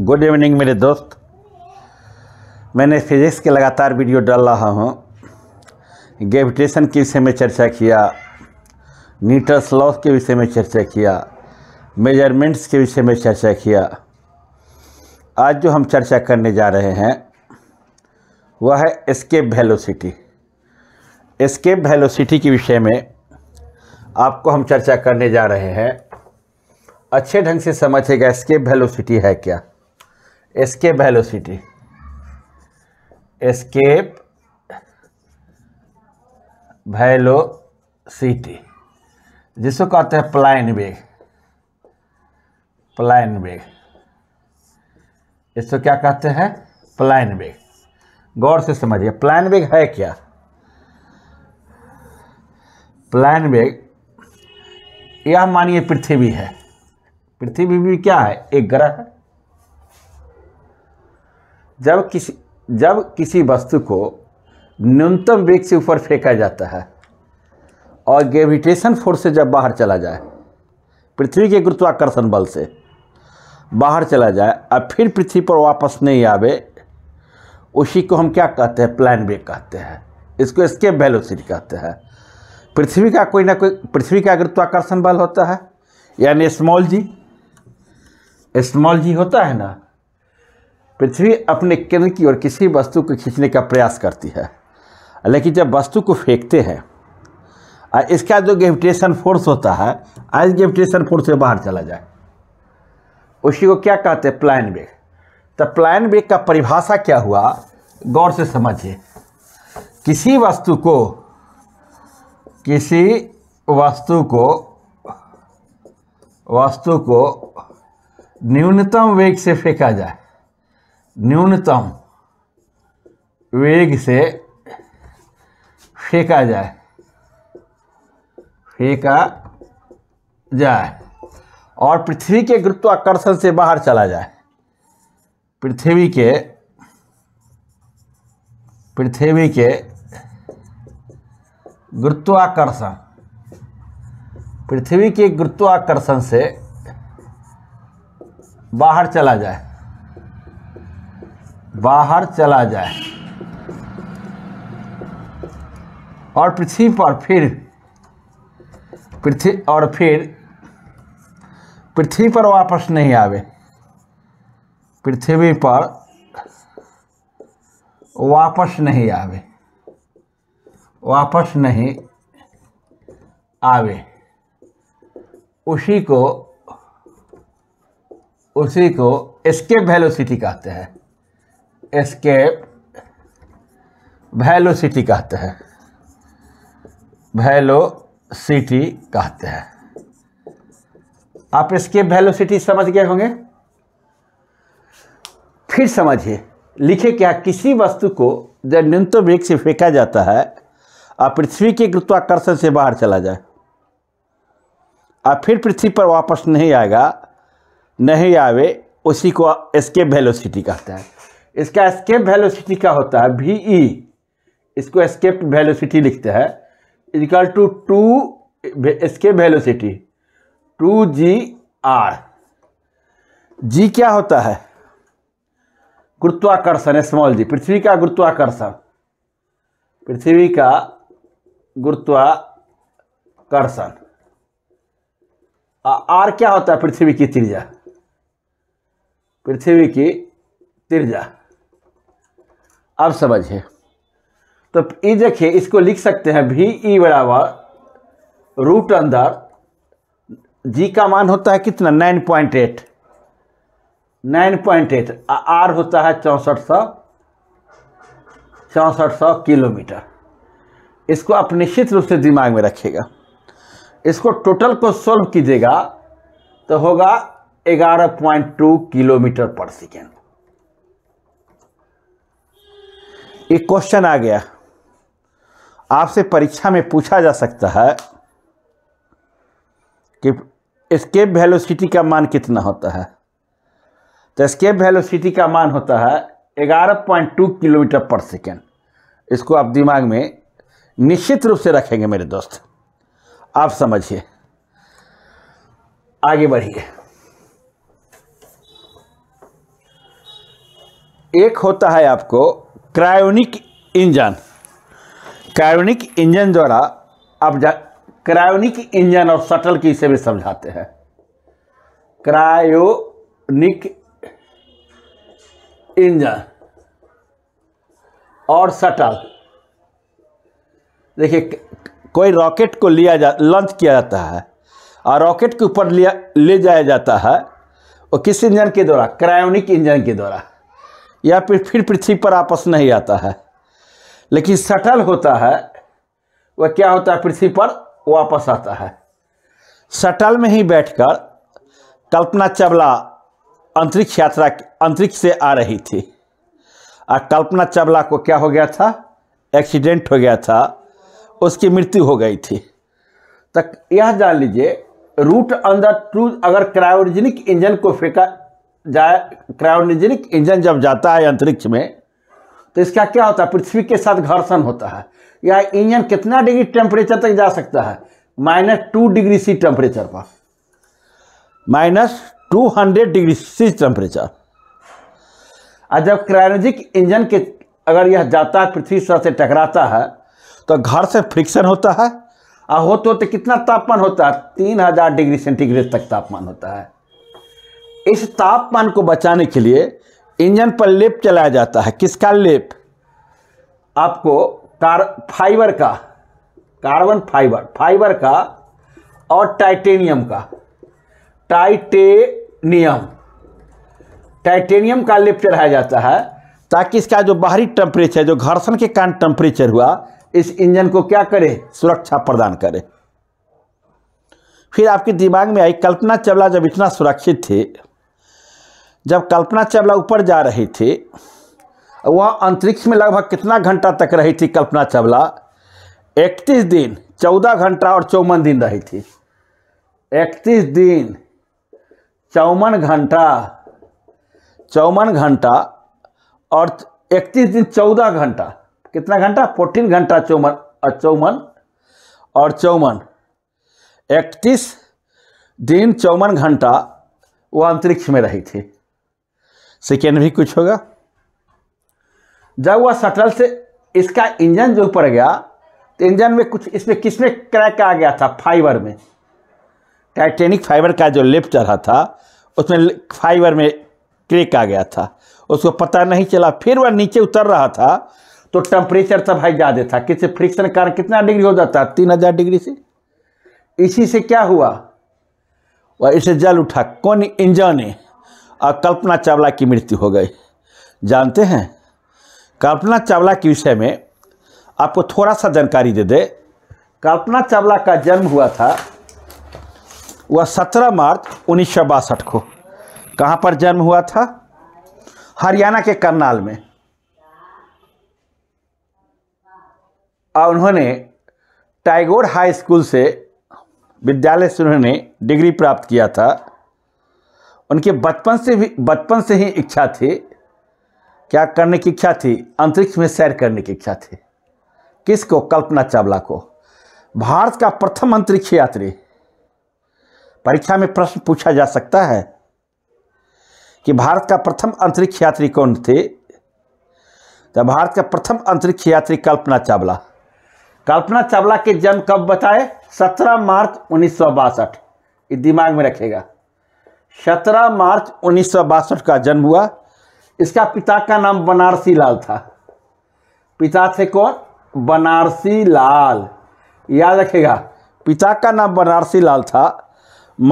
Good evening मेरे दोस्त मैंने फिजिक्स के लगातार वीडियो डाल रहा हूँ ग्रेविटेशन के विषय में चर्चा किया न्यूटर्स लॉस के विषय में चर्चा किया मेजरमेंट्स के विषय में चर्चा किया आज जो हम चर्चा करने जा रहे हैं वह है एस्केप वेलोसिटी एस्केप वेलोसिटी के विषय में आपको हम चर्चा करने जा रहे हैं अच्छे ढंग से समझेगा एस्केप वेलोसिटी है क्या escape एस्केप escape सिटी जिसको कहते हैं प्लाइन वेग प्लाइन वेग इसको क्या कहते हैं प्लाइन वेग गौर से समझिए प्लाइन वेग है क्या प्लाइन वेग यह मानिए पृथ्वी है पृथ्वी भी क्या है एक ग्रह है जब किसी जब किसी वस्तु को न्यूनतम वेग से ऊपर फेंका जाता है और ग्रेविटेशन फोर्स से जब बाहर चला जाए पृथ्वी के गुरुत्वाकर्षण बल से बाहर चला जाए और फिर पृथ्वी पर वापस नहीं आवे उसी को हम क्या कहते हैं प्लान ब्रेक कहते हैं इसको स्केप वेलोसिटी कहते हैं पृथ्वी का कोई ना कोई पृथ्वी का गुरुत्वाकर्षण बल होता है यानी स्मॉल जी स्मॉल जी होता है ना पृथ्वी अपने केंद्र की ओर किसी वस्तु को खींचने का प्रयास करती है लेकिन जब वस्तु को फेंकते हैं और इसका जो ग्रेविटेशन फोर्स होता है आज ग्रेविटेशन फोर्स से बाहर चला जाए उसी को क्या कहते हैं प्लान बेग तो प्लान बेग का परिभाषा क्या हुआ गौर से समझिए किसी वस्तु को किसी वस्तु को वस्तु को न्यूनतम वेग से फेंका जाए न्यूनतम वेग से फेंका जाए फेंका जाए और पृथ्वी के गुरुत्वाकर्षण से बाहर चला जाए पृथ्वी के पृथ्वी के गुरुत्वाकर्षण पृथ्वी के गुरुत्वाकर्षण से बाहर चला जाए बाहर चला जाए और पृथ्वी पर फिर पृथ्वी और फिर पृथ्वी पर वापस नहीं आवे पृथ्वी पर वापस नहीं आवे वापस नहीं आवे उसी को उसी को एस्केप वेलोसिटी कहते हैं एस्केप सिटी कहते हैं सिटी कहते हैं आप एस्केप सिटी समझ गए होंगे फिर समझिए लिखे क्या किसी वस्तु को जब न्यूनतम वेग से फेंका जाता है और पृथ्वी के गुरुत्वाकर्षण से बाहर चला जाए और फिर पृथ्वी पर वापस नहीं आएगा नहीं आवे उसी को एस्केप वेलोसिटी कहते हैं इसका एस्केप वेलोसिटी क्या होता है वी ई e. इसको एस्केप वेलोसिटी लिखते हैं equal to to escape velocity two G R G क्या होता है गुरुत्वाकर्षण स्मॉल जी पृथ्वी का गुरुत्वाकर्षण पृथ्वी का गुरुत्वाकर्षण आर क्या होता है पृथ्वी की त्रिज्या पृथ्वी की त्रिज्या अब समझिए तो ये देखिए इसको लिख सकते हैं भी ई बराबर रूट अंदर जी का मान होता है कितना nine point eight nine point eight R होता है चौंसठ सौ चौंसठ सौ किलोमीटर इसको आप निश्चित रूप से दिमाग में रखिएगा इसको टोटल को सॉल्व कीजिएगा तो होगा ग्यारह point two kilometre per second एक क्वेश्चन आ गया आपसे परीक्षा में पूछा जा सकता है कि स्केप वेलोसिटी का मान कितना होता है तो स्केप वेलोसिटी का मान होता है 11.2 किलोमीटर पर सेकेंड इसको आप दिमाग में निश्चित रूप से रखेंगे मेरे दोस्त आप समझिए आगे बढ़िए एक होता है आपको क्रायोनिक इंजन क्रायोनिक इंजन द्वारा अब जा क्रायोनिक इंजन और शटल की इसे भी समझाते हैं क्रायोनिक इंजन और शटल देखिए कोई रॉकेट को लिया जा लॉन्च किया जाता है और रॉकेट के ऊपर लिया ले जाया जाता है वो किस इंजन के द्वारा क्रायोनिक इंजन के द्वारा या फिर फिर पृथ्वी पर आपस नहीं आता है लेकिन सटल होता है वह क्या होता है पृथ्वी पर वापस आता है सटल में ही बैठकर कल्पना चावला अंतरिक्ष यात्रा अंतरिक्ष से आ रही थी और कल्पना चावला को क्या हो गया था एक्सीडेंट हो गया था उसकी मृत्यु हो गई थी तक यह जान लीजिए रूट अंदर टू अगर क्रायोजेनिक इंजन को फेंका जाए क्रायोजेनिक इंजन जब जाता है अंतरिक्ष में तो इसका क्या होता है पृथ्वी के साथ घर्षण होता है या इंजन कितना डिग्री टेम्परेचर तक जा सकता है minus two degree C temperature पर minus two hundred degree C temperature और जब क्रायोजेनिक इंजन के अगर यह जाता है पृथ्वी से टकराता है तो घर से फ्रिक्शन होता है और होते होते कितना तापमान होता है तीन हज़ार डिग्री सेंटीग्रेड तक तापमान होता है इस तापमान को बचाने के लिए इंजन पर लेप चलाया जाता है किसका लेप आपको कार फाइबर का कार्बन फाइबर फाइबर का और टाइटेनियम का टाइटेनियम टाइटेनियम का लेप चढ़ाया जाता है ताकि इसका जो बाहरी टेम्परेचर जो घर्षण के कारण टेम्परेचर हुआ इस इंजन को क्या करे सुरक्षा प्रदान करे फिर आपके दिमाग में आई कल्पना चावला जब इतना सुरक्षित थी जब कल्पना चावला ऊपर जा रही थी वह अंतरिक्ष में लगभग कितना घंटा तक रही थी कल्पना चावला इकतीस दिन चौदह घंटा और चौवन दिन रही थी इकतीस दिन चौवन घंटा चौवन घंटा और इकतीस दिन चौदह घंटा कितना घंटा फोर्टीन घंटा चौवन चौवन और चौवन इकतीस दिन चौवन घंटा वह अंतरिक्ष में रही थी सेकेंड भी कुछ होगा जब वह शटल से इसका इंजन जो ऊपर गया तो इंजन में कुछ इसमें किसमें क्रैक आ गया था फाइबर में टाइटेनिक फाइबर का जो लेप चढ़ा था उसमें फाइबर में क्रेक आ गया था उसको पता नहीं चला फिर वह नीचे उतर रहा था तो टेम्परेचर तो भाई ज़्यादा था किसी फ्रिक्शन कारण कितना डिग्री हो जाता तीन हज़ार डिग्री से इसी से क्या हुआ वह इसे जल उठा कौन इंजन है और कल्पना चावला की मृत्यु हो गई जानते हैं कल्पना चावला के विषय में आपको थोड़ा सा जानकारी दे दे कल्पना चावला का जन्म हुआ था वह 17 मार्च उन्नीस को कहाँ पर जन्म हुआ था हरियाणा के करनाल में और उन्होंने टाइगोर हाई स्कूल से विद्यालय से उन्होंने डिग्री प्राप्त किया था उनके बचपन से भी बचपन से ही इच्छा थी क्या करने की इच्छा थी अंतरिक्ष में सैर करने की इच्छा थी किसको कल्पना चावला को भारत का प्रथम अंतरिक्ष यात्री परीक्षा में प्रश्न पूछा जा सकता है कि भारत का प्रथम अंतरिक्ष यात्री कौन थे तो भारत का प्रथम अंतरिक्ष यात्री कल्पना चावला कल्पना चावला के जन्म कब बताए 17 मार्च उन्नीस ये दिमाग में रखेगा सत्रह मार्च उन्नीस का जन्म हुआ इसका पिता का नाम बनारसी लाल था पिता थे कौन बनारसी लाल याद रखेगा पिता का नाम बनारसी लाल था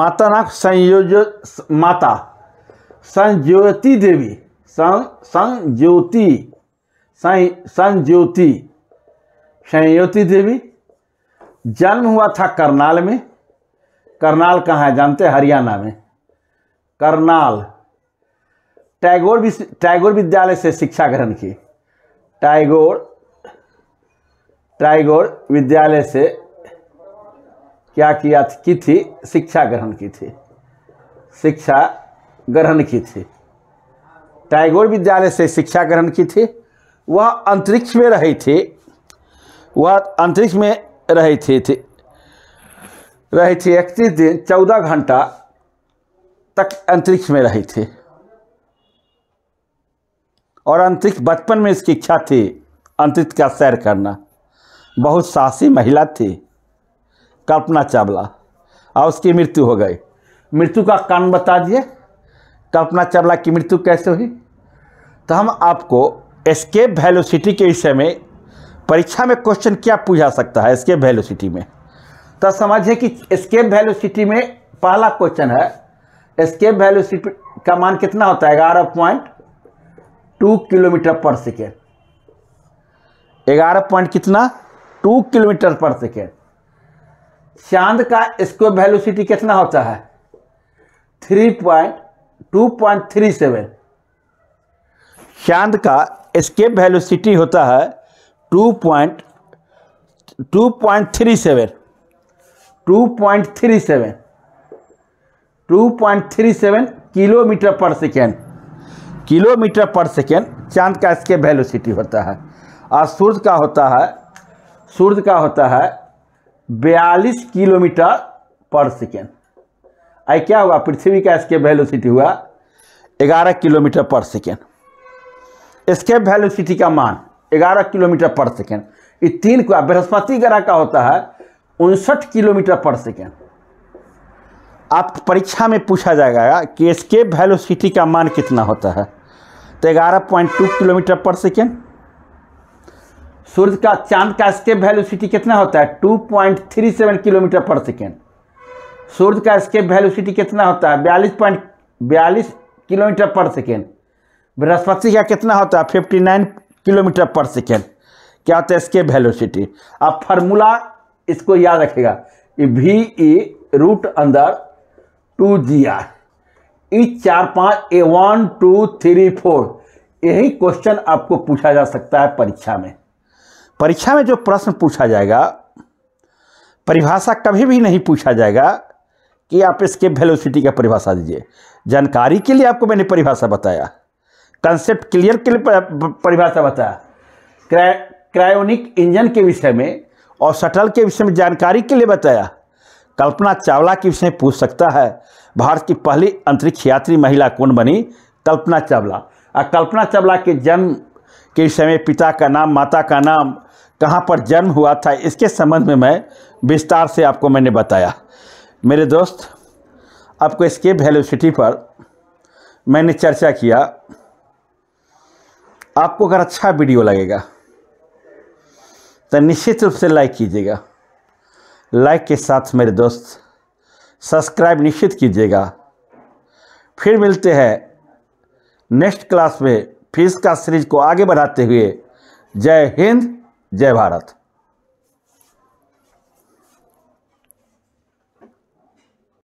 माता नाम संयोज माता संज्योति देवी सं संज्योति संज्योति संयोति देवी जन्म हुआ था करनाल में करनाल कहाँ है जानते हरियाणा में करनाल टैगोर टैगोर विद्यालय से शिक्षा ग्रहण की टैगोर टैगोर विद्यालय से क्या किया की थी शिक्षा ग्रहण की थी शिक्षा ग्रहण की थी टैगोर विद्यालय से शिक्षा ग्रहण की थी वह अंतरिक्ष में रही थी वह अंतरिक्ष में रही थी, थी रही थी इकतीस दिन चौदह घंटा तक अंतरिक्ष में रहे थे और अंतरिक्ष बचपन में इसकी इच्छा थी अंतरिक्ष का सैर करना बहुत साहसी महिला थी कल्पना चावला और उसकी मृत्यु हो गई मृत्यु का कारण बता दिए कल्पना चावला की मृत्यु कैसे हुई तो हम आपको एस्केप वेलोसिटी के विषय में परीक्षा में क्वेश्चन क्या पूछा सकता है एस्केप वेलोसिटी में तो समझिए कि एस्केप वेलोसिटी में पहला क्वेश्चन है एस्केप वैल्यू स्पीड का मान कितना होता है ग्यारह point two kilometre per second ग्यारह पॉइंट कितना टू किलोमीटर पर सेकेंड चांद का वैल्यू वेलोसिटी कितना होता है three point two point three seven चांद का स्केप वेलोसिटी होता है two point two point three seven two point three seven 2.37 kilometre per second kilometre per second चांद का इसके वेलोसिटी होता है और सूर्य का होता है सूर्य का होता है बयालीस किलोमीटर पर सेकेंड आई क्या हुआ पृथ्वी का इसके वेलोसिटी हुआ ग्यारह किलोमीटर पर सेकेंड इसके वेलोसिटी का मान ग्यारह किलोमीटर पर सेकेंड ये तीन का बृहस्पति ग्रह का होता है उनसठ किलोमीटर पर सेकेंड आप परीक्षा में पूछा जाएगा कि एस्केप वैलोसिटी का मान कितना होता है तो ग्यारह point two kilometre per second सूर्य का चांद का स्केप वेलोसिटी कितना होता है two point three seven kilometre per second सूर्य का स्केप वेलोसिटी कितना होता है बयालीस पॉइंट बयालीस किलोमीटर पर सेकेंड बृहस्पति का कितना होता है fifty nine kilometre per second क्या होता है स्केप वेलोसिटी अब फार्मूला इसको याद रखेगा वी ई रूट अंदर टू जी आर ई चार पाँच A one two three four यही क्वेश्चन आपको पूछा जा सकता है परीक्षा में परीक्षा में जो प्रश्न पूछा जाएगा परिभाषा कभी भी नहीं पूछा जाएगा कि आप इसके वेलोसिटी का परिभाषा दीजिए जानकारी के लिए आपको मैंने परिभाषा बताया कंसेप्ट क्लियर के लिए परिभाषा बताया क्रायोनिक इंजन के विषय में और शटल के विषय में जानकारी के लिए बताया कल्पना चावला की उसने पूछ सकता है भारत की पहली अंतरिक्ष यात्री महिला कौन बनी कल्पना चावला और कल्पना चावला के जन्म के समय पिता का नाम माता का नाम कहाँ पर जन्म हुआ था इसके संबंध में मैं विस्तार से आपको मैंने बताया मेरे दोस्त आपको इसके वेलोसिटी पर मैंने चर्चा किया आपको अगर अच्छा वीडियो लगेगा तो निश्चित रूप से लाइक कीजिएगा लाइक के साथ मेरे दोस्त सब्सक्राइब निश्चित कीजिएगा फिर मिलते हैं नेक्स्ट क्लास में फीस का सीरीज को आगे बढ़ाते हुए जय हिंद जय भारत